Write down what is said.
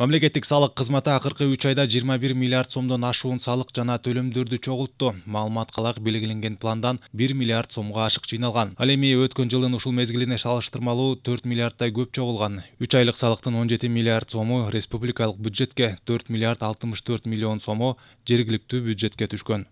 мамлекеттик салык кызматы акыркы үч айда жыйырма бир миллиард сомдон ашуун салык жана төлөмдөрдү чогултту маалыматка ылайык белгиленген пландан бир миллиард сомго ашык жыйналган ал эми өткөн жылдын ушул мезгилине салыштырмалуу төрт миллиарддай көп чогулган үч айлык салыктын он жети миллиард сому республикалык бюджетке төрт миллиард алтымыш төрт миллион сому жергиликтүү бюджетке түшкөн